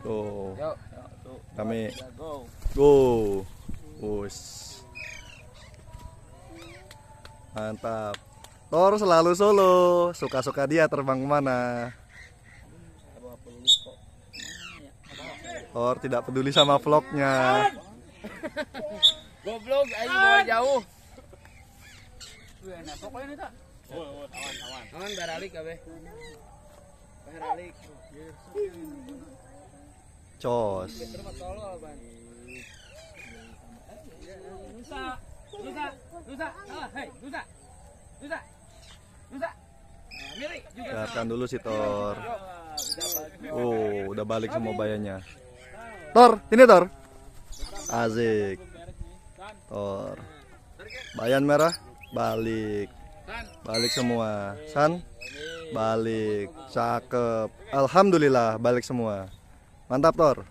Tuh. Yuk. Kami go. Us. Mantap. Tor selalu solo, suka-suka dia terbang kemana. Tor tidak peduli sama vlognya. Goblok, ayo bawa jauh. Awan, awan. Awan, baralik, abe. Baralik. Iya. Cos. Rusak. Ah, nah, Biarkan dulu si Tor. Oh, udah balik semua bayarnya. Tor, ini Tor. Azik. Tor. Bayan merah balik. Balik semua. San balik. Cakep. Alhamdulillah balik semua. Mantap Tor.